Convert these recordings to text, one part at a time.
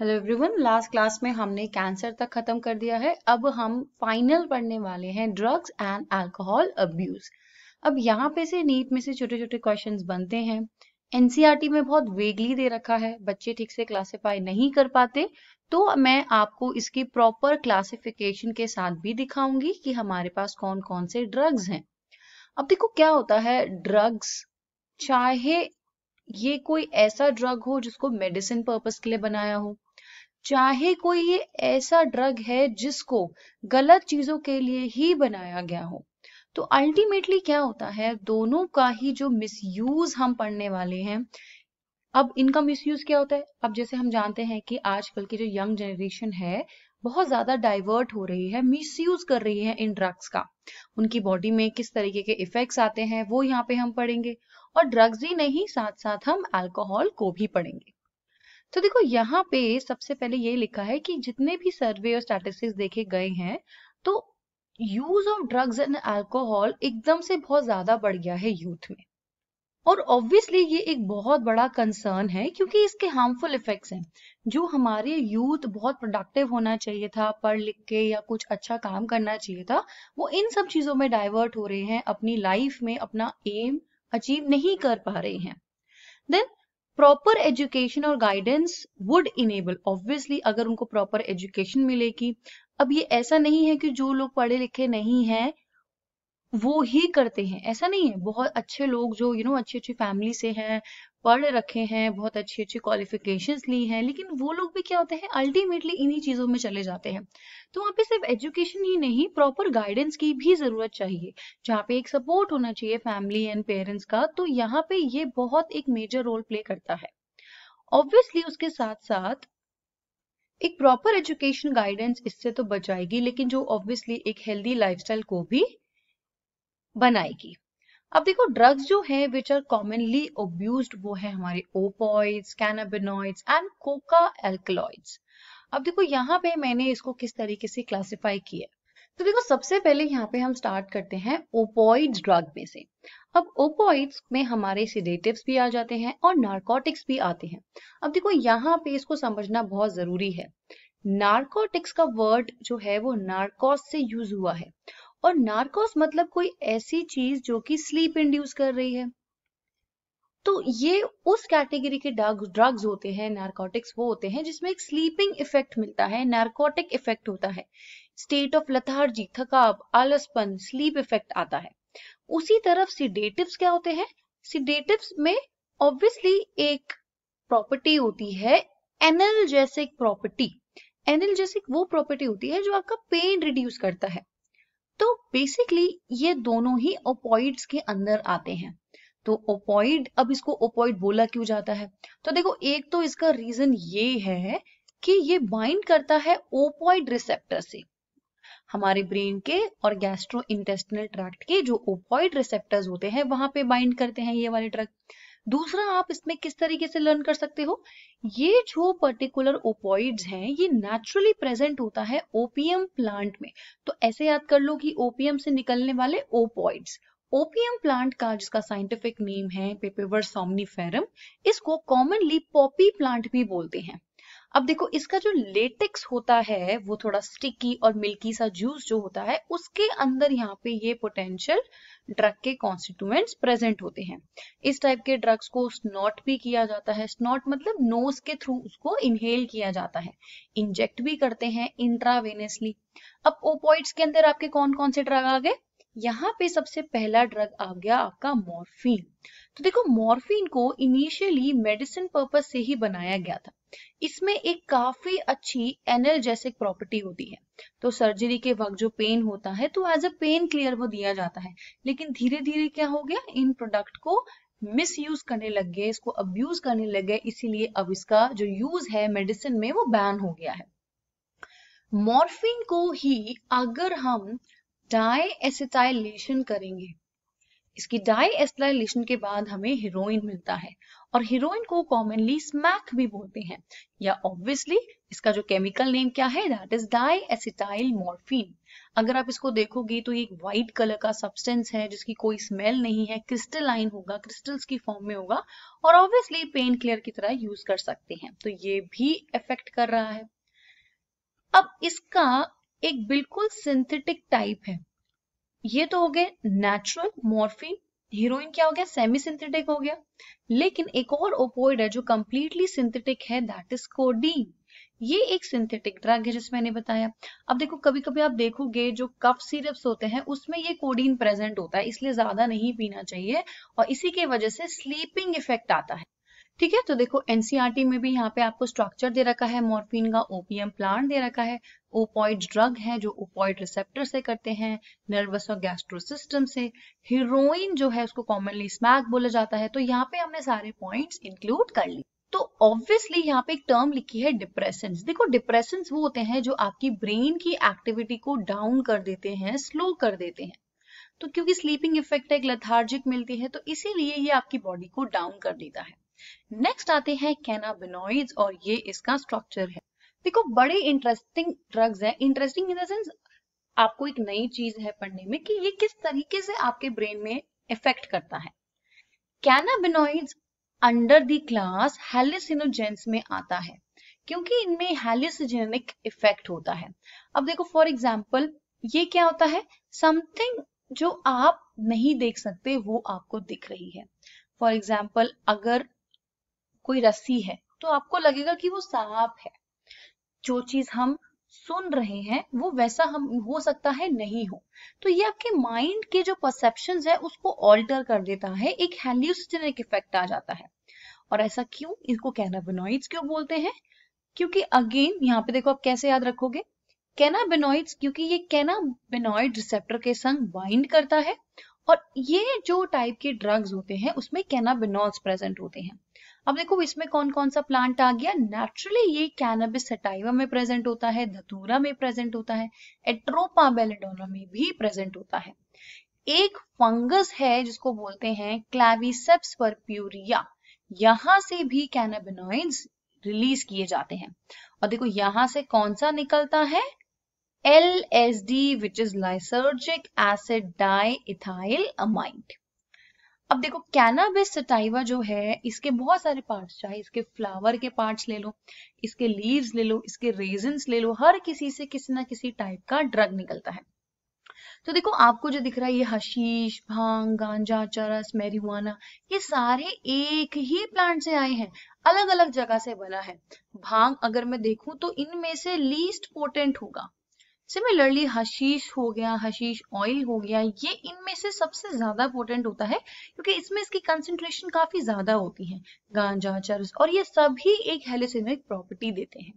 hello everyone last class में हमने cancer तक खत्म कर दिया है अब हम फाइनल पढ़ने वाले हैं ड्रग्स एंड अल्कोहल अब्यूज अब यहाँ पे से नीट में से छोटे छोटे क्वेश्चंस बनते हैं एनसीईआरटी e में बहुत वेगली दे रखा है बच्चे ठीक से क्लासीफाई नहीं कर पाते तो मैं आपको इसकी प्रॉपर क्लासिफिकेशन के साथ भी दिखाऊंगी कि हमारे पास कौन कौन से ड्रग्स हैं अब देखो क्या होता है ड्रग्स चाहे ये कोई ऐसा ड्रग हो जिसको मेडिसिन पर्पस के लिए बनाया हो चाहे कोई ये ऐसा ड्रग है जिसको गलत चीजों के लिए ही बनाया गया हो तो अल्टीमेटली क्या होता है दोनों का ही जो मिसयूज हम पढ़ने वाले हैं अब इनका मिसयूज क्या होता है अब जैसे हम जानते हैं कि आजकल की जो यंग जनरेशन है बहुत ज्यादा डाइवर्ट हो रही है मिसयूज कर रही है इन ड्रग्स का उनकी बॉडी में किस तरीके के इफेक्ट्स आते हैं वो यहाँ पे हम पढ़ेंगे और ड्रग्स ही नहीं साथ साथ हम अल्कोहल को भी पढ़ेंगे तो देखो यहाँ पे सबसे पहले ये लिखा है कि जितने भी सर्वे और स्टैटिस्टिक्स देखे गए हैं तो use of drugs and alcohol एकदम से बहुत ज्यादा बढ़ गया है यूथ में और ऑब्वियसली ये एक बहुत बड़ा कंसर्न है क्योंकि इसके हार्मफुल इफेक्ट्स हैं जो हमारे यूथ बहुत प्रोडक्टिव होना चाहिए था पढ़ लिख के या कुछ अच्छा काम करना चाहिए था वो इन सब चीजों में डाइवर्ट हो रहे हैं अपनी लाइफ में अपना एम अचीव नहीं कर पा रहे हैं देन प्रॉपर एजुकेशन और गाइडेंस वुड इनेबल ऑब्वियसली अगर उनको प्रॉपर एजुकेशन मिलेगी अब ये ऐसा नहीं है कि जो लोग पढ़े लिखे नहीं हैं वो ही करते हैं ऐसा नहीं है बहुत अच्छे लोग जो यू you नो know, अच्छी अच्छी फैमिली से हैं पढ़ रखे हैं बहुत अच्छी अच्छी क्वालिफिकेशन ली हैं लेकिन वो लोग भी क्या होते हैं अल्टीमेटली इन्हीं चीज़ों में चले जाते हैं तो वहाँ पे सिर्फ एजुकेशन ही नहीं प्रॉपर गाइडेंस की भी ज़रूरत चाहिए जहाँ पे एक सपोर्ट होना चाहिए फैमिली एंड पेरेंट्स का तो यहाँ पे ये बहुत एक मेजर रोल प्ले करता है ऑब्वियसली उसके साथ साथ एक प्रॉपर एजुकेशन गाइडेंस इससे तो बचाएगी लेकिन जो ऑब्वियसली एक हेल्दी लाइफस्टाइल को भी बनाएगी अब देखो ड्रग्स जो है विच आर कॉमनली ओब्यूज वो है हमारे opioids cannabinoids and coca alkaloids अब देखो यहाँ पे मैंने इसको किस तरीके से क्लासिफाई किया तो देखो सबसे पहले यहाँ पे हम स्टार्ट करते हैं ओपॉइड्स ड्रग में से अब ओपॉइड्स में हमारे सिडेटिव्स भी आ जाते हैं और नार्कोटिक्स भी आते हैं अब देखो यहाँ पे इसको समझना बहुत जरूरी है नार्कोटिक्स का वर्ड जो है वो नार्कोस से यूज हुआ है और नार्कोस मतलब कोई ऐसी चीज जो कि स्लीप इंड्यूस कर रही है तो ये उस कैटेगरी के ड्रग्स होते हैं नार्कोटिक्स वो होते हैं जिसमें एक स्लीपिंग इफेक्ट मिलता है नार्कोटिक इफेक्ट होता है स्टेट ऑफ लथार्जी थकाव आलसपन स्लीप इफेक्ट आता है उसी तरफ सीडेटिव क्या होते हैं सीडेटिव में ऑब्वियसली एक प्रॉपर्टी होती है एनल जैसे प्रॉपर्टी एनल जैसे वो प्रॉपर्टी होती है जो आपका पेन रिड्यूस करता है तो बेसिकली ये दोनों ही ओपॉइड्स के अंदर आते हैं तो ओपॉइड अब इसको ओपॉइड बोला क्यों जाता है तो देखो एक तो इसका रीजन ये है कि ये बाइंड करता है ओपॉइड रिसेप्टर से हमारे ब्रेन के और गैस्ट्रो इंटेस्टिनल ट्रैक्ट के जो ओपॉइड रिसेप्टर्स होते हैं वहां पे बाइंड करते हैं ये वाले ड्रग दूसरा आप इसमें किस तरीके से लर्न कर सकते हो ये जो पर्टिकुलर ओपॉइड हैं ये नेचुरली प्रेजेंट होता है ओपीएम प्लांट में तो ऐसे याद कर लो कि ओपीएम से निकलने वाले ओपॉइड्स ओपीएम प्लांट का जिसका साइंटिफिक नेम है पेपेवर सोमनीफेरम इसको कॉमनली पॉपी प्लांट भी बोलते हैं अब देखो इसका जो लेटेक्स होता है वो थोड़ा स्टिकी और मिल्की सा जूस जो होता है उसके अंदर यहाँ पे ये पोटेंशियल ड्रग के कॉन्स्टिट्यूएंट्स प्रेजेंट होते हैं इस टाइप के ड्रग्स को स्नॉट भी किया जाता है स्नॉट मतलब नोज के थ्रू उसको इनहेल किया जाता है इंजेक्ट भी करते हैं इंट्रावेनियसली अब ओपोइड्स के अंदर आपके कौन कौन से ड्रग आ गए यहाँ पे सबसे पहला ड्रग आ गया आपका मॉर्फिन तो देखो मॉर्फिन को इनिशियली मेडिसिन पर्पज से ही बनाया गया था इसमें एक काफी अच्छी एनर्जेसिक प्रॉपर्टी होती है तो सर्जरी के वक्त जो पेन होता है तो एज अ पेन क्लियर वो दिया जाता है लेकिन धीरे धीरे क्या हो गया इन प्रोडक्ट को मिस यूज करने लग गए इसको यूज करने लग गए इसीलिए अब इसका जो यूज है मेडिसिन में वो बैन हो गया है मॉर्फिन को ही अगर हम डाई एसिटाइलेशन करेंगे इसकी डाई एसिटाइलेशन के बाद हमें हीरोइन मिलता है और हीरोइन को कॉमनली स्मैक भी बोलते हैं या ऑब्वियसली इसका जो केमिकल नेम क्या है that is diacetylmorphine अगर आप इसको देखोगे तो ये एक वाइट कलर का सब्सटेंस है जिसकी कोई स्मेल नहीं है क्रिस्टलाइन होगा क्रिस्टल्स की फॉर्म में होगा और ऑब्वियसली पेन क्लियर की तरह यूज कर सकते हैं तो ये भी इफेक्ट कर रहा है अब इसका एक बिल्कुल सिंथेटिक टाइप है ये तो हो गए नेचुरल मॉर्फिन हीरोइन क्या हो गया सेमी सिंथेटिक हो गया लेकिन एक और ओपोइड है जो कंप्लीटली सिंथेटिक है दैट इज कोडीन ये एक सिंथेटिक ड्रग है जिसमें मैंने बताया अब देखो कभी कभी आप देखोगे जो कफ सिरप्स होते हैं उसमें ये कोडीन प्रेजेंट होता है इसलिए ज्यादा नहीं पीना चाहिए और इसी के वजह से स्लीपिंग इफेक्ट आता है ठीक है तो देखो एनसीआरटी e में भी यहाँ पे आपको स्ट्रक्चर दे रखा है मॉर्फिन का ओपीएम प्लांट दे रखा है ओपॉइड ड्रग है जो ओपॉइड रिसेप्टर से करते हैं नर्वस और गैस्ट्रो सिस्टम से हीरोइन जो है उसको कॉमनली स्मैक बोला जाता है तो यहाँ पे हमने सारे पॉइंट्स इंक्लूड कर ली तो ऑब्वियसली यहाँ पे एक टर्म लिखी है डिप्रेशन देखो डिप्रेशन वो होते हैं जो आपकी ब्रेन की एक्टिविटी को डाउन कर देते हैं स्लो कर देते हैं तो क्योंकि स्लीपिंग इफेक्ट एक लथार्जिक मिलती है तो इसीलिए ये आपकी बॉडी को डाउन कर देता है नेक्स्ट आते हैं कैनाबिनोइड्स और ये इसका स्ट्रक्चर है देखो बड़े इंटरेस्टिंग ड्रग्स हैं इंटरेस्टिंग इन द सेंस आपको एक नई चीज है पढ़ने में कि ये किस तरीके से आपके ब्रेन में इफेक्ट करता है cannabinoids under the class hallucinogens में आता है क्योंकि इनमें हेलिसिजेनिक इफेक्ट होता है अब देखो फॉर एग्जाम्पल ये क्या होता है समथिंग जो आप नहीं देख सकते वो आपको दिख रही है फॉर एग्जाम्पल अगर कोई रस्सी है तो आपको लगेगा कि वो सांप है जो चीज हम सुन रहे हैं वो वैसा हम हो सकता है नहीं हो तो ये आपके माइंड के जो परसेप्शन है उसको ऑल्टर कर देता है एक हेल्यूसिनेटिक इफेक्ट आ जाता है और ऐसा क्यों इसको कैनाबिनोइड्स क्यों बोलते हैं क्योंकि अगेन यहाँ पे देखो आप कैसे याद रखोगे कैनाबिनोइड्स क्योंकि ये कैनाबिनोइड रिसेप्टर के संग बाइंड करता है और ये जो टाइप के ड्रग्स होते हैं उसमें कैनाबिनॉल्स प्रेजेंट होते हैं अब देखो इसमें कौन कौन सा प्लांट आ गया नेचुरली ये कैनबिस सटाइवा में प्रेजेंट होता है धतूरा में प्रेजेंट होता है एट्रोपा बेलेडोना में भी प्रेजेंट होता है एक फंगस है जिसको बोलते हैं क्लाविसेप्स प्यूरिया यहां से भी कैनबिनॉइड रिलीज किए जाते हैं और देखो यहां से कौन सा निकलता है LSD which is lysergic acid diethyl amide अब देखो कैनाबिस सटाइवा जो है इसके बहुत सारे पार्ट्स चाहे इसके फ्लावर के पार्ट्स ले लो इसके लीव्स ले लो इसके रेजन्स ले लो हर किसी से किसी ना किसी टाइप का ड्रग निकलता है तो देखो आपको जो दिख रहा है ये हशीश भांग गांजा चरस मैरिहुआना ये सारे एक ही प्लांट से आए हैं अलग अलग जगह से बना है भांग अगर मैं देखूं तो इनमें से लीस्ट पोटेंट होगा सिमिलरली हशीश हो गया हशीश ऑयल हो गया ये इनमें से सबसे ज्यादा पोटेंट होता है क्योंकि इसमें इसकी कंसेंट्रेशन काफी ज्यादा होती है गांजा चरस और ये सभी एक हेलिसिनिक प्रॉपर्टी देते हैं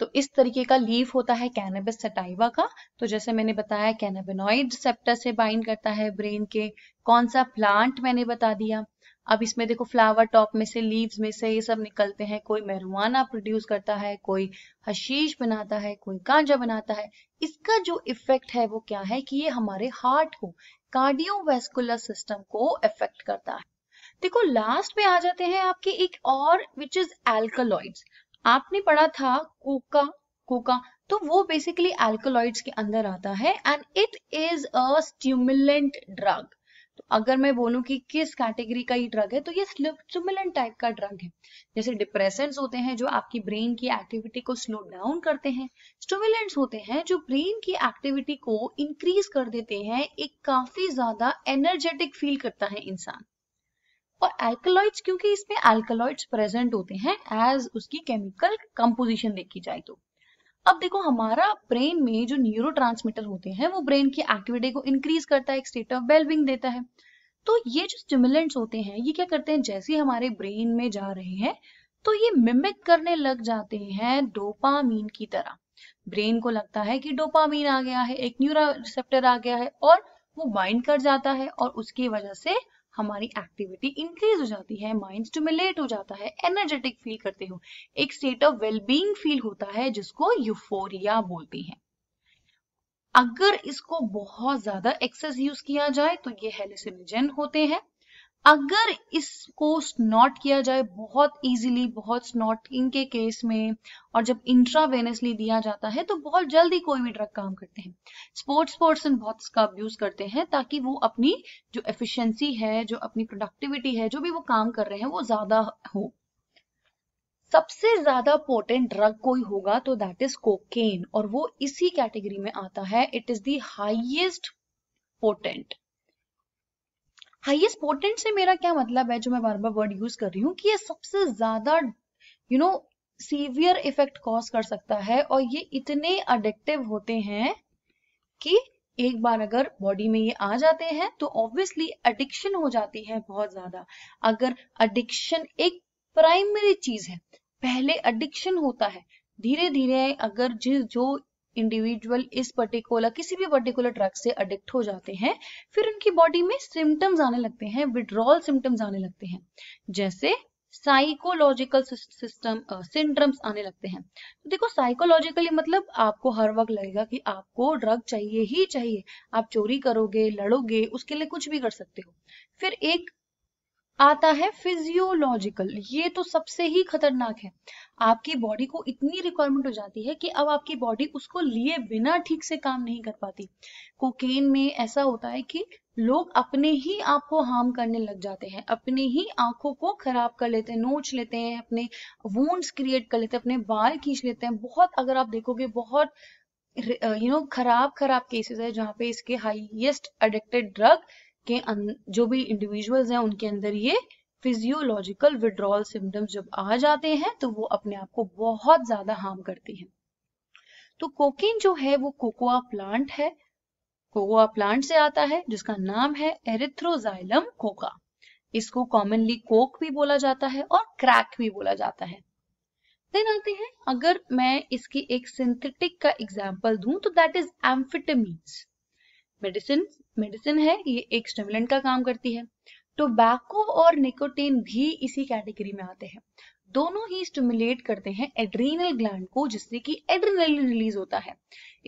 तो इस तरीके का लीव होता है कैनेबिस सटाइवा का तो जैसे मैंने बताया कैनाबिनोइड सेप्टर से बाइंड करता है ब्रेन के कौन सा प्लांट मैंने बता दिया अब इसमें देखो फ्लावर टॉप में से लीव्स में से ये सब निकलते हैं कोई मेहरुआना प्रोड्यूस करता है कोई हशीश बनाता है कोई कांजा बनाता है इसका जो इफेक्ट है वो क्या है कि ये हमारे हार्ट को कार्डियोवेस्कुलर सिस्टम को इफेक्ट करता है देखो लास्ट में आ जाते हैं आपके एक और विच इज एल्कोलॉइड आपने पढ़ा था कोका कोका तो वो बेसिकली एल्कोलॉइड्स के अंदर आता है and it is a stimulant drug अगर मैं बोलूँ कि किस कैटेगरी का ये ड्रग है तो ये स्लिपचुमिलन टाइप का ड्रग है जैसे डिप्रेसेंट्स होते हैं जो आपकी ब्रेन की एक्टिविटी को स्लो डाउन करते हैं स्टूमुलेंट्स होते हैं जो ब्रेन की एक्टिविटी को इंक्रीज कर देते हैं एक काफी ज्यादा एनर्जेटिक फील करता है इंसान और एल्कोलॉइड्स क्योंकि इसमें एल्कोलॉइड्स प्रेजेंट होते हैं एज उसकी केमिकल कंपोजिशन देखी जाए तो अब देखो हमारा ब्रेन में जो न्यूरो होते हैं वो ब्रेन की एक्टिविटी को इंक्रीज करता है एक स्टेट ऑफ वेलबिंग देता है तो ये जो स्टिमुलेंट होते हैं ये क्या करते हैं जैसे हमारे ब्रेन में जा रहे हैं तो ये मिमिक करने लग जाते हैं डोपामीन की तरह ब्रेन को लगता है कि डोपामीन आ गया है एक न्यूरो रिसेप्टर आ गया है और वो बाइंड कर जाता है और उसकी वजह से हमारी एक्टिविटी इंक्रीज हो जाती है माइंड स्टिमुलेट हो जाता है एनर्जेटिक फील करते हो एक स्टेट ऑफ वेलबींग फील होता है जिसको यूफोरिया बोलते हैं अगर इसको बहुत ज्यादा एक्सेस यूज किया जाए तो ये हेलिसिनोजन होते हैं अगर इसको स्नॉट किया जाए बहुत इजीली बहुत स्नॉटिंग के केस में और जब इंट्रावेनसली दिया जाता है तो बहुत जल्दी कोई भी ड्रग काम करते हैं स्पोर्ट्स पर्सन बहुत इसका अब्यूज करते हैं ताकि वो अपनी जो एफिशिएंसी है जो अपनी प्रोडक्टिविटी है जो भी वो काम कर रहे हैं वो ज्यादा हो सबसे ज्यादा पोटेंट ड्रग कोई होगा तो दैट इज कोकेन और वो इसी कैटेगरी में आता है it is highest highest potent highest potent से मेरा क्या मतलब है जो मैं बार बार वर्ड यूज कर रही हूँ कि ये सबसे ज्यादा you know severe effect cause कर सकता है और ये इतने अडिक्टिव होते हैं कि एक बार अगर बॉडी में ये आ जाते हैं तो ऑब्वियसली एडिक्शन हो जाती है बहुत ज्यादा अगर एडिक्शन एक प्राइमरी चीज है पहले एडिक्शन होता है धीरे धीरे अगर जिस जो इंडिविजुअल इस पर्टिकुलर किसी भी पर्टिकुलर ड्रग से अडिक्ट हो जाते हैं फिर उनकी बॉडी में सिम्टम्स आने लगते हैं विड्रॉल सिम्टम्स आने लगते हैं जैसे साइकोलॉजिकल सिस्टम सिंड्रम्स आने लगते हैं तो देखो साइकोलॉजिकली मतलब आपको हर वक्त लगेगा कि आपको ड्रग चाहिए ही चाहिए आप चोरी करोगे लड़ोगे उसके लिए कुछ भी कर सकते हो फिर एक आता है फिजियोलॉजिकल ये तो सबसे ही खतरनाक है आपकी बॉडी को इतनी रिक्वायरमेंट हो जाती है कि अब आपकी बॉडी उसको लिए बिना ठीक से काम नहीं कर पाती कोकेन में ऐसा होता है कि लोग अपने ही आप को हार्म करने लग जाते हैं अपने ही आंखों को खराब कर लेते हैं नोच लेते हैं अपने वूंड्स क्रिएट कर लेते हैं अपने बाल खींच लेते हैं बहुत अगर आप देखोगे बहुत यू नो खराब खराब केसेस है जहाँ पे इसके हाईएस्ट एडिक्टेड ड्रग के अं-, जो भी इंडिविजुअल्स हैं उनके अंदर ये फिजियोलॉजिकल विड्रॉल सिम्टम्स जब आ जाते हैं तो वो अपने आप को बहुत ज्यादा हार्म करती हैं तो कोकीन जो है वो कोकोआ प्लांट है कोकोआ प्लांट से आता है जिसका नाम है एरिथ्रोजाइलम कोका इसको कॉमनली कोक भी बोला जाता है और क्रैक भी बोला जाता है देन आते हैं अगर मैं इसकी एक सिंथेटिक का एग्जाम्पल दूं तो that is amphetamines medicine medicine है ये एक स्टिमुलेंट का काम करती है टोबैको तो और निकोटीन भी इसी कैटेगरी में आते हैं दोनों ही स्टिमुलेट करते हैं एड्रीनल ग्लैंड को जिससे कि एड्रीनल रिलीज होता है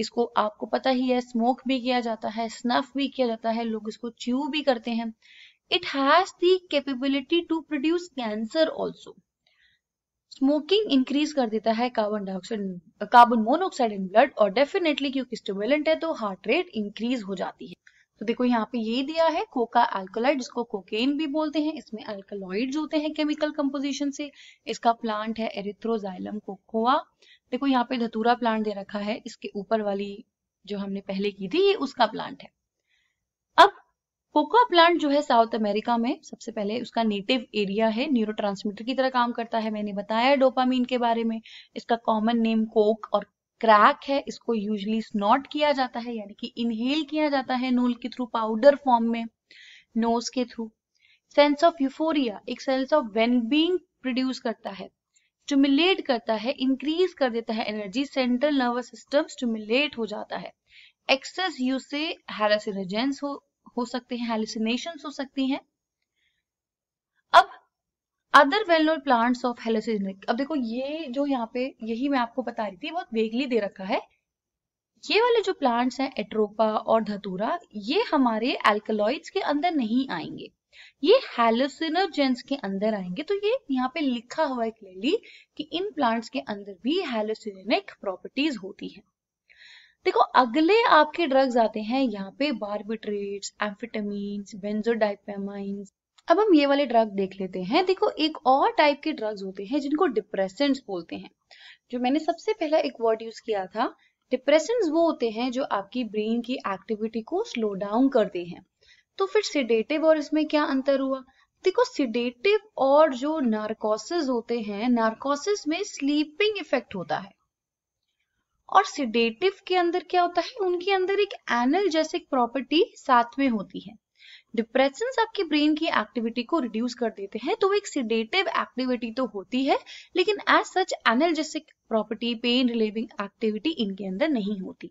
इसको आपको पता ही है स्मोक भी किया जाता है स्नफ भी किया जाता है लोग इसको च्यू भी करते हैं it has the capability to produce cancer also smoking increase कर देता है carbon dioxide carbon monoxide in blood और डेफिनेटली क्योंकि स्टिमुलेंट है तो हार्ट रेट इंक्रीज हो जाती है तो देखो यहाँ पे ये दिया है कोका अल्कोलाइड जिसको कोकेन भी बोलते हैं इसमें अल्कोलॉइड होते हैं केमिकल कंपोजिशन से इसका प्लांट है एरिथ्रोजाइलम कोकोआ देखो यहाँ पे धतूरा प्लांट दे रखा है इसके ऊपर वाली जो हमने पहले की थी ये उसका प्लांट है अब कोकोआ प्लांट जो है साउथ अमेरिका में सबसे पहले उसका नेटिव एरिया है न्यूरोट्रांसमीटर की तरह काम करता है मैंने बताया डोपामीन के बारे में इसका कॉमन नेम कोक और क्रैक है इसको यूजली स्नॉट किया जाता है यानी कि इनहेल किया जाता है नोल के थ्रू पाउडर फॉर्म में नोज के थ्रू सेंस ऑफ यूफोरिया एक सेंस ऑफ बींग प्रोड्यूस करता है स्टिमुलेट करता है इंक्रीज कर देता है energy central nervous system stimulate हो जाता है एक्सेस यूज से हेलासिनोजेंस हो, हो सकते हैं हेलोसिनेशन हो सकती हैं other well known plants of hallucinogenic अब देखो ये जो यहाँ पे यही मैं आपको बता रही थी बहुत वेगली दे रखा है ये वाले जो प्लांट्स हैं एट्रोपा और धतूरा ये हमारे एल्कलॉइड्स के अंदर नहीं आएंगे ये हेलोसिनोजेंस के अंदर आएंगे तो ये यहाँ पे लिखा हुआ है क्लियरली कि इन प्लांट्स के अंदर भी हेलोसिनिक प्रॉपर्टीज होती हैं देखो अगले आपके ड्रग्स आते हैं यहाँ पे बार्बिट्रेट्स एम्फिटामीन्स बेंजोडाइपेमाइंस अब हम ये वाले ड्रग देख लेते हैं देखो एक और टाइप के ड्रग्स होते हैं जिनको डिप्रेसेंट्स बोलते हैं जो मैंने सबसे पहला एक वर्ड यूज किया था डिप्रेसेंट्स वो होते हैं जो आपकी ब्रेन की एक्टिविटी को स्लो डाउन करते हैं तो फिर सिडेटिव और इसमें क्या अंतर हुआ देखो सिडेटिव और जो नार्कोसिस होते हैं नार्कोसिस में स्लीपिंग इफेक्ट होता है और सिडेटिव के अंदर क्या होता है उनके अंदर एक एनल जैसे प्रॉपर्टी साथ में होती है डिप्रेशन आपके ब्रेन की एक्टिविटी को रिड्यूस कर देते हैं तो एक सिडेटिव एक्टिविटी तो होती है लेकिन as such analgesic property pain relieving activity इनके अंदर नहीं होती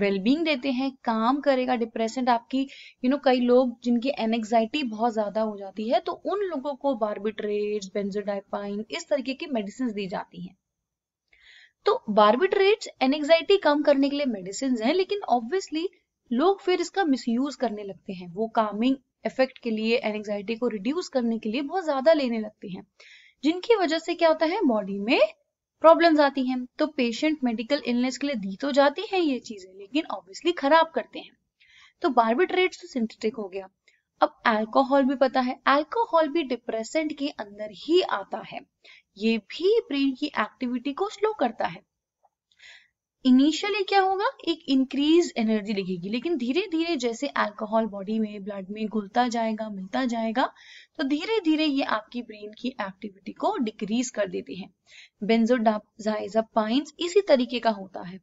वेलबींग well देते हैं काम करेगा डिप्रेशन आपकी यू नो कई लोग जिनकी एनेक्साइटी बहुत ज्यादा हो जाती है तो उन लोगों को बार्बिट्रेट बेंजोडाइपाइन इस तरीके की मेडिसिन दी जाती हैं तो बार्बिट्रेट एनेक्साइटी कम करने के लिए मेडिसिन हैं लेकिन ऑब्वियसली लोग फिर इसका मिसयूज करने लगते हैं वो कामिंग इफेक्ट के लिए एनजाइटी को रिड्यूस करने के लिए बहुत ज्यादा लेने लगते हैं जिनकी वजह से क्या होता है बॉडी में प्रॉब्लम्स आती हैं तो पेशेंट मेडिकल इलनेस के लिए दी तो जाती हैं ये चीजें लेकिन ऑब्वियसली खराब करते हैं तो बार्बिट्रेट तो सिंथेटिक हो गया अब अल्कोहल भी पता है अल्कोहल भी डिप्रेसेंट के अंदर ही आता है ये भी ब्रेन की एक्टिविटी को स्लो करता है इनिशियली क्या होगा एक इंक्रीज एनर्जी लिखेगी लेकिन धीरे धीरे जैसे अल्कोहल बॉडी में ब्लड में घुलता जाएगा मिलता जाएगा तो धीरे धीरे ये आपकी ब्रेन की एक्टिविटी को डिक्रीज कर देते हैं बेंजोडाजाइजापाइंस इसी तरीके का होता है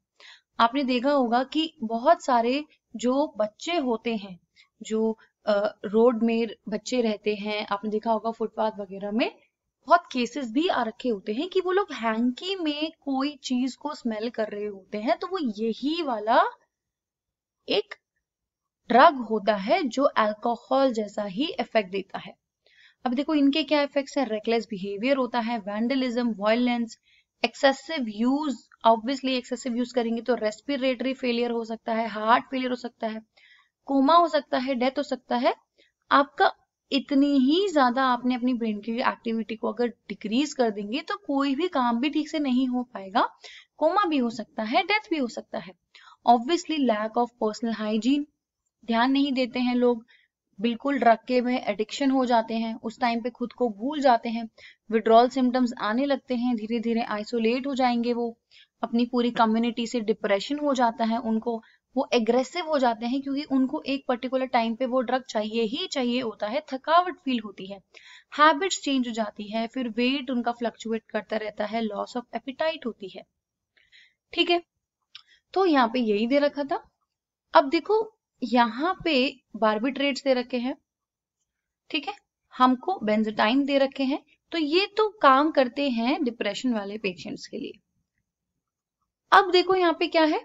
आपने देखा होगा कि बहुत सारे जो बच्चे होते हैं जो रोड में बच्चे रहते हैं आपने देखा होगा फुटपाथ वगैरह में बहुत केसेस भी आ रखे होते हैं कि वो लोग हैंकी में कोई चीज को स्मेल कर रहे होते हैं तो वो यही वाला एक ड्रग होता है जो अल्कोहल जैसा ही इफेक्ट देता है अब देखो इनके क्या इफेक्ट्स हैं रेकलेस बिहेवियर होता है vandalism violence excessive use obviously excessive use करेंगे तो रेस्पिरेटरी फेलियर हो सकता है हार्ट फेलियर हो सकता है कोमा हो सकता है डेथ हो सकता है आपका इतनी ही ज्यादा आपने अपनी ब्रेन की एक्टिविटी को अगर डिक्रीज कर देंगे तो कोई भी काम भी ठीक से नहीं हो पाएगा कोमा भी हो सकता है डेथ भी हो सकता है obviously lack of personal hygiene ध्यान नहीं देते हैं लोग बिल्कुल ड्रग के में एडिक्शन हो जाते हैं उस टाइम पे खुद को भूल जाते हैं विड्रॉल सिम्टम्स आने लगते हैं धीरे धीरे आइसोलेट हो जाएंगे वो अपनी पूरी कम्युनिटी से डिप्रेशन हो जाता है उनको वो एग्रेसिव हो जाते हैं क्योंकि उनको एक पर्टिकुलर टाइम पे वो ड्रग चाहिए ही चाहिए होता है थकावट फील होती है हैबिट्स चेंज हो जाती है फिर वेट उनका फ्लक्चुएट करता रहता है लॉस ऑफ एपिटाइट होती है ठीक है तो यहाँ पे यही दे रखा था अब देखो यहाँ पे बार्बिट्रेट दे रखे हैं ठीक है हमको बेंजाटाइन दे रखे हैं तो ये तो काम करते हैं डिप्रेशन वाले पेशेंट्स के लिए अब देखो यहाँ पे क्या है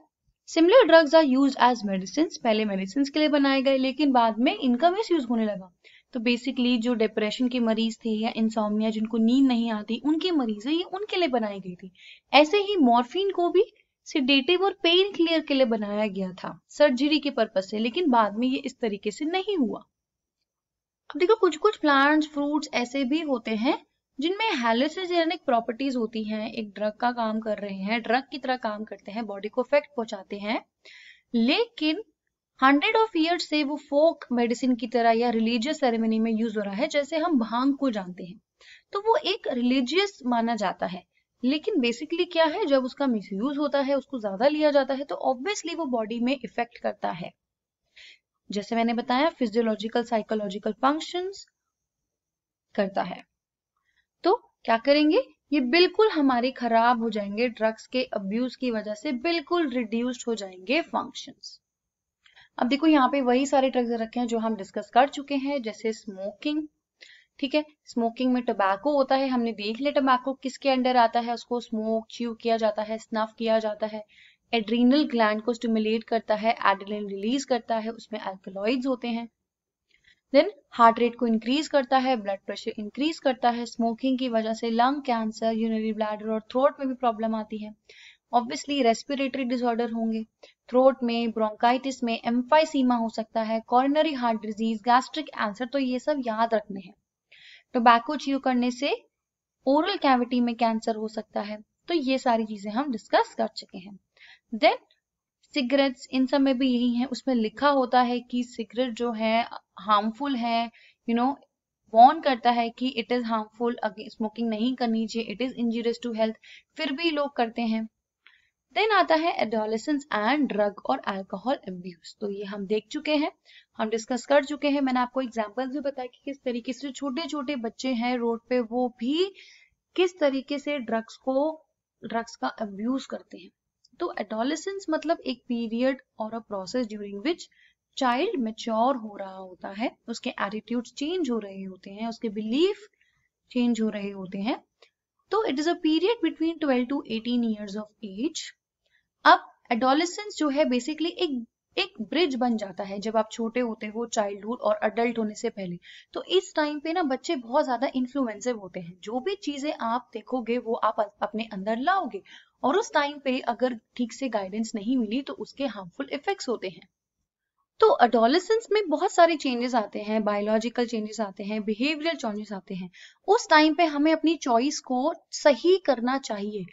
similar drugs are used as medicine पहले मेडिसिन के लिए बनाए गए लेकिन बाद में इनका मिस यूज होने लगा तो बेसिकली जो डिप्रेशन के मरीज थे या इंसोमिया जिनको नींद नहीं आती उनके मरीज है ये उनके लिए बनाई गई थी ऐसे ही मॉर्फिन को भी सिडेटिव और पेन क्लियर के लिए बनाया गया था सर्जरी के पर्पज से लेकिन बाद में ये इस तरीके से नहीं हुआ अब देखो कुछ कुछ प्लांट्स फ्रूट्स ऐसे भी होते हैं जिनमें हेलोसिजेनिक प्रॉपर्टीज होती हैं एक ड्रग का काम कर रहे हैं ड्रग की तरह काम करते हैं बॉडी को इफेक्ट पहुंचाते हैं लेकिन हंड्रेड ऑफ ईयर्स से वो फोक मेडिसिन की तरह या रिलीजियस सेरेमनी में यूज हो रहा है जैसे हम भांग को जानते हैं तो वो एक रिलीजियस माना जाता है लेकिन बेसिकली क्या है जब उसका यूज होता है उसको ज्यादा लिया जाता है तो ऑब्वियसली वो बॉडी में इफेक्ट करता है जैसे मैंने बताया फिजियोलॉजिकल साइकोलॉजिकल फंक्शंस करता है क्या करेंगे ये बिल्कुल हमारे खराब हो जाएंगे ड्रग्स के अब्यूज की वजह से बिल्कुल रिड्यूस्ड हो जाएंगे फंक्शंस अब देखो यहाँ पे वही सारे ड्रग्स रखे हैं जो हम डिस्कस कर चुके हैं जैसे स्मोकिंग ठीक है स्मोकिंग में टबैको होता है हमने देख लिया टबैको किसके अंडर आता है उसको स्मोक च्यू किया जाता है स्नफ किया जाता है एड्रीनल ग्लैंड को स्टिमुलेट करता है एडलिन रिलीज करता है उसमें एल्कोलॉइड्स होते हैं देन हार्ट रेट को इंक्रीज करता है ब्लड प्रेशर इंक्रीज करता है स्मोकिंग की वजह से लंग कैंसर यूनरी ब्लैडर और थ्रोट में भी प्रॉब्लम आती है ऑब्वियसली रेस्पिरेटरी डिसऑर्डर होंगे थ्रोट में ब्रोंकाइटिस में एम्फाइसीमा हो सकता है coronary heart disease gastric cancer तो ये सब याद रखने हैं टोबैको चीव करने से ओरल कैविटी में कैंसर हो सकता है तो ये सारी चीजें हम डिस्कस कर चुके हैं देन सिगरेट्स इन सब में भी यही है उसमें लिखा होता है कि सिगरेट जो है हार्मफुल है यू नो वॉर्न करता है कि इट इज हार्मफुल स्मोकिंग नहीं करनी चाहिए it is injurious to health फिर भी लोग करते हैं देन आता है एडोलेसेंस एंड ड्रग और अल्कोहल एब्यूज तो ये हम देख चुके हैं हम डिस्कस कर चुके हैं मैंने आपको एग्जाम्पल भी बताया कि किस तरीके से छोटे छोटे बच्चे हैं रोड पे वो भी किस तरीके से ड्रग्स को ड्रग्स का अब्यूज करते हैं तो एडोलेसेंस मतलब एक पीरियड और a process during which child mature हो रहा होता है उसके एटीट्यूड चेंज हो रहे होते हैं उसके बिलीफ चेंज हो रहे होते हैं तो it is a period between 12 to 18 years of age अब एडोलेसेंस जो है बेसिकली एक एक ब्रिज बन जाता है जब आप छोटे होते हो चाइल्डहुड और अडल्ट होने से पहले तो इस टाइम पे ना बच्चे बहुत ज्यादा इन्फ्लुएंसिव होते हैं जो भी चीजें आप देखोगे वो आप अपने अंदर लाओगे और उस टाइम पे अगर ठीक से गाइडेंस नहीं मिली तो उसके हार्मफुल इफेक्ट्स होते हैं तो अडोलिसंस में बहुत सारे चेंजेस आते हैं बायोलॉजिकल चेंजेस आते हैं बिहेवियरल चेंजेस आते हैं उस टाइम पे हमें अपनी चॉइस को सही करना चाहिए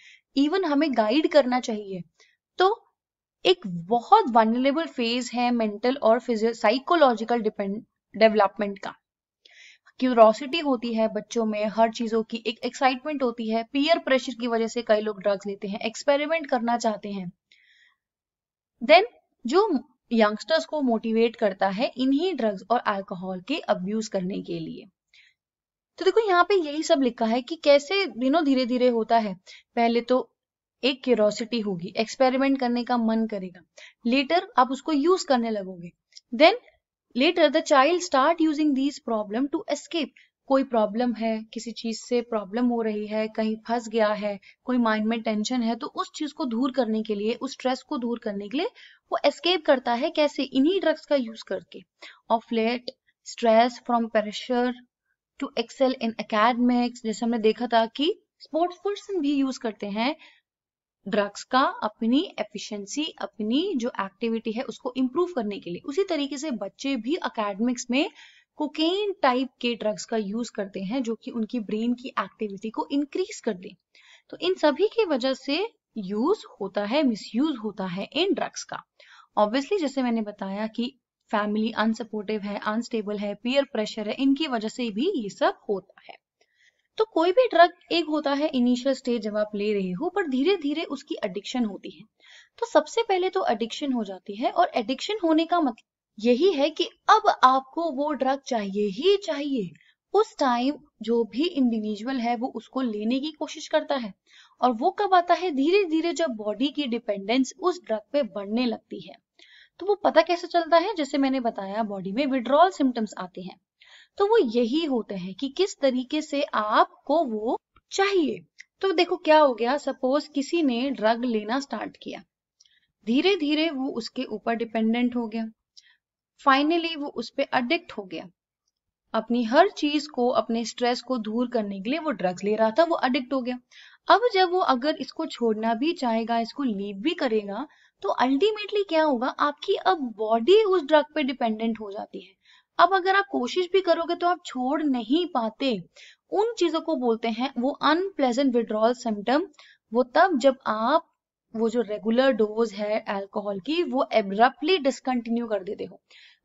इवन हमें गाइड करना चाहिए तो एक बहुत वनरेबल फेज है मेंटल और साइकोलॉजिकल डेवलपमेंट का क्यूरोसिटी होती है बच्चों में हर चीज़ों की एक एक्साइटमेंट होती है पीयर प्रेशर की वजह से कई लोग ड्रग्स लेते हैं एक्सपेरिमेंट करना चाहते हैं देन जो यंगस्टर्स को मोटिवेट करता है इन्हीं ड्रग्स और अल्कोहल के अब्यूज करने के लिए तो देखो यहाँ पे यही सब लिखा है कि कैसे दिनों धीरे धीरे होता है पहले तो एक क्यूरोसिटी होगी एक्सपेरिमेंट करने का मन करेगा लेटर आप उसको यूज करने लगोगे then later the child start using these problem to escape कोई प्रॉब्लम है किसी चीज से प्रॉब्लम हो रही है कहीं फंस गया है कोई माइंड में टेंशन है तो उस चीज को दूर करने के लिए उस स्ट्रेस को दूर करने के लिए वो एस्केप करता है कैसे इन्हीं ड्रग्स का यूज करके off let stress from pressure to excel in academics जैसे हमने देखा था कि स्पोर्ट्स पर्सन भी यूज करते हैं ड्रग्स का अपनी एफिशिएंसी अपनी जो एक्टिविटी है उसको इम्प्रूव करने के लिए उसी तरीके से बच्चे भी अकेडमिक्स में कोकेन टाइप के ड्रग्स का यूज करते हैं जो कि उनकी ब्रेन की एक्टिविटी को इंक्रीज कर दे तो इन सभी की वजह से यूज होता है मिसयूज होता है इन ड्रग्स का ऑब्वियसली जैसे मैंने बताया कि फैमिली अनसपोर्टिव है अनस्टेबल है पीयर प्रेशर है इनकी वजह से भी ये सब होता है तो कोई भी ड्रग एक होता है इनिशियल स्टेज जब आप ले रहे हो पर धीरे धीरे उसकी एडिक्शन होती है तो सबसे पहले तो एडिक्शन हो जाती है और एडिक्शन होने का मतलब यही है कि अब आपको वो ड्रग चाहिए ही चाहिए उस टाइम जो भी इंडिविजुअल है वो उसको लेने की कोशिश करता है और वो कब आता है धीरे धीरे जब बॉडी की डिपेंडेंस उस ड्रग पे बढ़ने लगती है तो वो पता कैसे चलता है जैसे मैंने बताया बॉडी में विड्रॉल सिम्टम्स आते हैं तो वो यही होते हैं कि किस तरीके से आपको वो चाहिए तो देखो क्या हो गया सपोज किसी ने ड्रग लेना स्टार्ट किया धीरे धीरे वो उसके ऊपर डिपेंडेंट हो गया फाइनली वो उस पर अडिक्ट हो गया अपनी हर चीज को अपने स्ट्रेस को दूर करने के लिए वो ड्रग्स ले रहा था वो अडिक्ट हो गया अब जब वो अगर इसको छोड़ना भी चाहेगा इसको लीव भी करेगा तो अल्टीमेटली क्या होगा आपकी अब बॉडी उस ड्रग पे डिपेंडेंट हो जाती है अब अगर आप कोशिश भी करोगे तो आप छोड़ नहीं पाते उन चीजों को बोलते हैं वो अनप्लेजेंट विड्रॉल सिम्टम वो तब जब आप वो जो रेगुलर डोज है अल्कोहल की वो एब्रप्टली डिसकंटिन्यू कर देते हो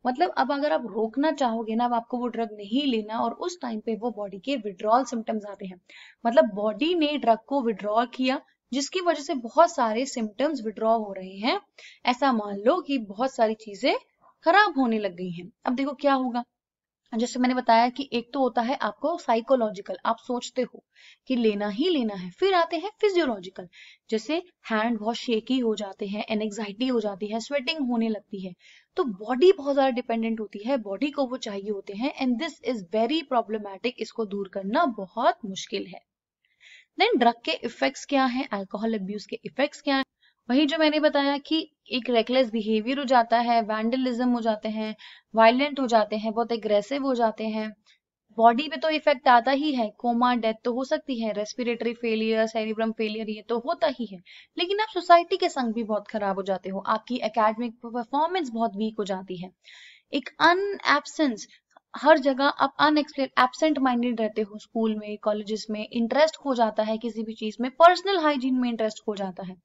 मतलब अब अगर आप रोकना चाहोगे ना अब आपको वो ड्रग नहीं लेना और उस टाइम पे वो बॉडी के विड्रॉल सिम्टम्स आते हैं मतलब बॉडी ने ड्रग को विड्रॉल किया जिसकी वजह से बहुत सारे सिम्टम्स विड्रॉ हो रहे हैं ऐसा मान लो कि बहुत सारी चीजें खराब होने लग गई हैं अब देखो क्या होगा जैसे मैंने बताया कि एक तो होता है आपको साइकोलॉजिकल आप सोचते हो कि लेना ही लेना है फिर आते हैं फिजियोलॉजिकल जैसे हैंड बहुत शेकी हो जाते हैं एनेक्साइटी हो जाती है स्वेटिंग होने लगती है तो बॉडी बहुत ज्यादा डिपेंडेंट होती है बॉडी को वो चाहिए होते हैं and this is very problematic इसको दूर करना बहुत मुश्किल है देन ड्रग के इफेक्ट्स क्या हैं अल्कोहल अब्यूज के इफेक्ट्स क्या हैं वही जो मैंने बताया कि एक रेकलेस बिहेवियर हो जाता है वैंडलिज्म हो जाते हैं वायलेंट हो जाते हैं बहुत एग्रेसिव हो जाते हैं बॉडी पे तो इफेक्ट आता ही है कोमा डेथ तो हो सकती है रेस्पिरेटरी फेलियर सेरिब्रम फेलियर ये तो होता ही है लेकिन आप सोसाइटी के संग भी बहुत खराब हो जाते हो आपकी एकेडमिक परफॉर्मेंस बहुत वीक हो जाती है एक अन एबसेंस हर जगह आप अनएक्सप्लेन एबसेंट माइंडेड रहते हो स्कूल में कॉलेजेस में इंटरेस्ट हो जाता है किसी भी चीज में पर्सनल हाइजीन में इंटरेस्ट हो जाता है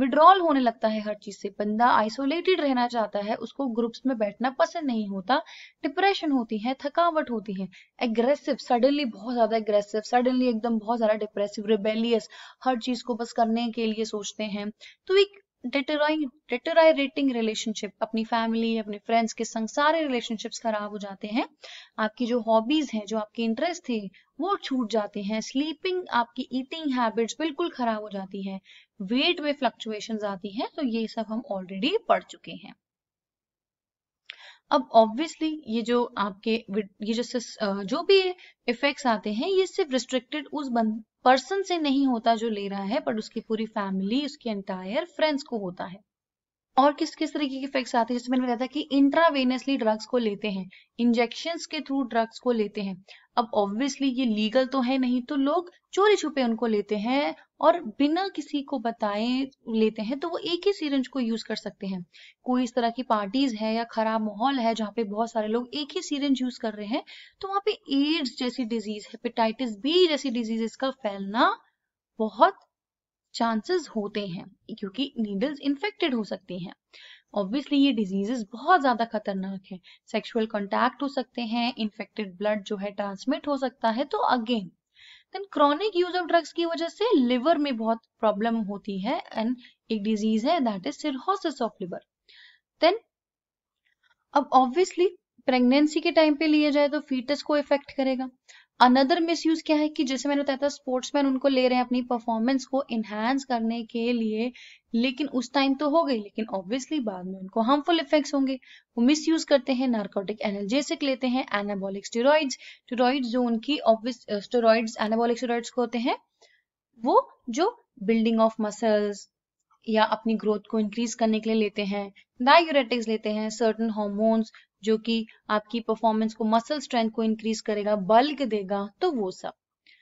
विड्रॉल होने लगता है हर चीज से बंदा आइसोलेटेड रहना चाहता है उसको ग्रुप्स में बैठना पसंद नहीं होता डिप्रेशन होती है थकावट होती है एग्रेसिव सडनली बहुत ज्यादा एग्रेसिव सडनली एकदम बहुत ज्यादा डिप्रेसिव रिबेलियस हर चीज को बस करने के लिए सोचते हैं तो एक डिटोराइटिंग रिलेशनशिप अपनी फैमिली अपने फ्रेंड्स के संग सारे रिलेशनशिप्स खराब हो जाते हैं आपकी जो हॉबीज हैं जो आपके इंटरेस्ट थे वो छूट जाते हैं स्लीपिंग आपकी ईटिंग हैबिट्स बिल्कुल खराब हो जाती है वेट में फ्लक्चुएशन आती है तो ये सब हम ऑलरेडी पढ़ चुके हैं अब ऑब्वियसली ये जो आपके ये जो जो भी इफेक्ट्स आते हैं ये सिर्फ रिस्ट्रिक्टेड उस पर्सन से नहीं होता जो ले रहा है बट उसकी पूरी फैमिली उसकी एंटायर फ्रेंड्स को होता है और किस किस तरीके के इफेक्ट्स आते हैं जैसे मैंने बताया था कि इंट्रावेनसली ड्रग्स को लेते हैं इंजेक्शन के थ्रू ड्रग्स को लेते हैं अब ऑब्वियसली ये लीगल तो है नहीं तो लोग चोरी छुपे उनको लेते हैं और बिना किसी को बताए लेते हैं तो वो एक ही सीरेंज को यूज कर सकते हैं कोई इस तरह की पार्टीज है या खराब माहौल है जहाँ पे बहुत सारे लोग एक ही सीरेंज यूज कर रहे हैं तो वहां पे एड्स जैसी डिजीज हेपेटाइटिस बी जैसी डिजीजेस का फैलना बहुत चांसेस होते हैं क्योंकि नीडल्स इन्फेक्टेड हो सकती हैं ऑब्वियसली ये डिजीजेस बहुत ज़्यादा खतरनाक है सेक्सुअल कॉन्टैक्ट हो सकते हैं इन्फेक्टेड ब्लड जो है ट्रांसमिट हो सकता है तो again then chronic use of drugs की वजह से लिवर में बहुत प्रॉब्लम होती है एंड एक डिजीज है that is cirrhosis of liver then अब ऑब्वियसली प्रेगनेंसी के टाइम पे लिया जाए तो फीटस को इफेक्ट करेगा अनदर मिस यूज क्या है कि जैसे मैंने बताया था स्पोर्ट्समैन उनको ले रहे हैं अपनी परफॉर्मेंस को इनहेंस करने के लिए लेकिन उस टाइम तो हो गई लेकिन ऑब्वियसली बाद में उनको हार्मफुल इफेक्ट्स होंगे वो मिस यूज करते हैं नार्कोटिक एनर्जेसिक लेते हैं एनाबॉलिक स्टेरॉइड्स स्टेरॉइड्स जो उनकी ऑब्वियस स्टेरॉइड्स एनाबॉलिक स्टेरॉइड्स होते हैं वो जो बिल्डिंग ऑफ मसल्स या अपनी ग्रोथ को इंक्रीज करने के लिए लेते हैं डायूरेटिक्स लेते हैं सर्टन हॉर्मोन्स जो कि आपकी परफॉर्मेंस को मसल स्ट्रेंथ को इंक्रीज करेगा बल्क देगा तो वो सब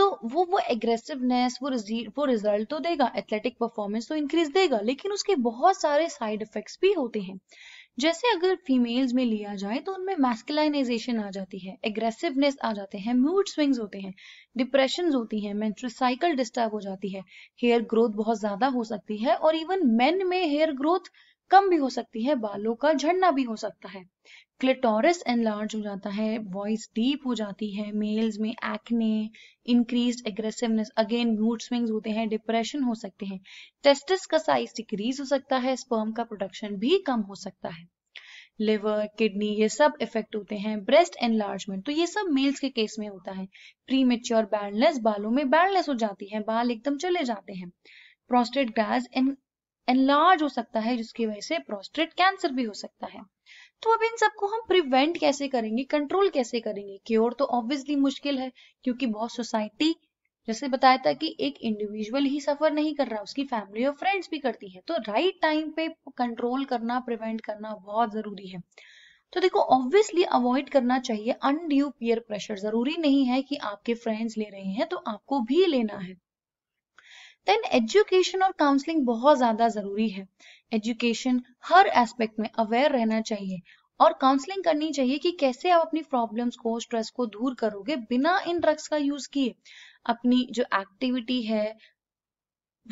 तो वो वो एग्रेसिवनेस वो वो रिजल्ट तो देगा एथलेटिक परफॉर्मेंस तो इंक्रीज देगा लेकिन उसके बहुत सारे साइड इफेक्ट्स भी होते हैं जैसे अगर फीमेल्स में लिया जाए तो उनमें मैस्कुलाइनाइजेशन आ जाती है एग्रेसिवनेस आ जाते हैं मूड स्विंग्स होते हैं डिप्रेशन होती हैं मेंस्ट्रुअल साइकिल डिस्टर्ब हो जाती है हेयर ग्रोथ बहुत ज्यादा हो सकती है और इवन मेन में हेयर ग्रोथ कम भी हो सकती है बालों का झड़ना भी हो सकता है क्लिटोरिस एनलार्ज हो जाता है वॉइस डीप हो जाती है मेल्स में acne increase aggressiveness again mood swings होते हैं डिप्रेशन हो सकते हैं टेस्टिस का साइज डिक्रीज हो सकता है स्पर्म का प्रोडक्शन भी कम हो सकता है लिवर किडनी ये सब इफेक्ट होते हैं ब्रेस्ट एनलार्जमेंट तो ये सब मेल्स के केस में होता है प्री मेच्योर बैंडलेस बालों में बैंडलेस हो जाती है बाल एकदम चले जाते हैं प्रोस्टेट ग्लैंड एनलार्ज हो सकता है जिसकी वजह से प्रोस्टेट कैंसर भी हो सकता है तो अब इन सबको हम प्रिवेंट कैसे करेंगे कंट्रोल कैसे करेंगे क्योर तो ऑब्वियसली मुश्किल है क्योंकि बहुत सोसाइटी जैसे बताया था कि एक इंडिविजुअल ही सफर नहीं कर रहा उसकी फैमिली और फ्रेंड्स भी करती है तो राइट टाइम पे कंट्रोल करना प्रिवेंट करना बहुत जरूरी है तो देखो ऑब्वियसली अवॉइड करना चाहिए अनड्यू पियर प्रेशर जरूरी नहीं है कि आपके फ्रेंड्स ले रहे हैं तो आपको भी लेना है देन एजुकेशन और काउंसलिंग बहुत ज़्यादा ज़रूरी है एजुकेशन हर एस्पेक्ट में अवेयर रहना चाहिए और काउंसलिंग करनी चाहिए कि कैसे आप अपनी प्रॉब्लम्स को स्ट्रेस को दूर करोगे बिना इन ड्रग्स का यूज़ किए अपनी जो एक्टिविटी है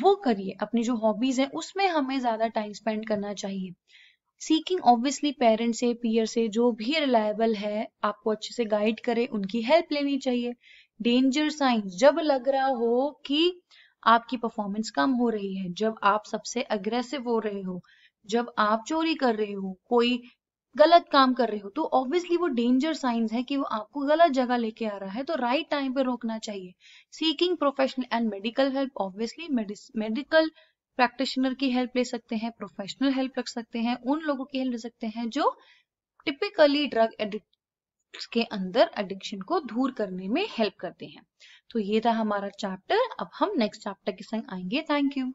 वो करिए अपनी जो हॉबीज हैं उसमें हमें ज़्यादा टाइम स्पेंड करना चाहिए सीकिंग ऑब्वियसली पेरेंट्स से पीयर से जो भी रिलायबल है आपको अच्छे से गाइड करे उनकी हेल्प लेनी चाहिए डेंजर साइंस जब लग रहा हो कि आपकी परफॉर्मेंस कम हो रही है जब आप सबसे अग्रेसिव हो रहे हो जब आप चोरी कर रहे हो कोई गलत काम कर रहे हो तो ऑब्वियसली वो डेंजर साइंस है कि वो आपको गलत जगह लेके आ रहा है तो राइट टाइम पे रोकना चाहिए seeking professional and medical help obviously medical practitioner की हेल्प ले सकते हैं प्रोफेशनल हेल्प रख सकते हैं उन लोगों की हेल्प ले सकते हैं जो टिपिकली ड्रग एडिक्ट के अंदर एडिक्शन को दूर करने में हेल्प करते हैं तो ये था हमारा चैप्टर अब हम नेक्स्ट चैप्टर के संग आएंगे थैंक यू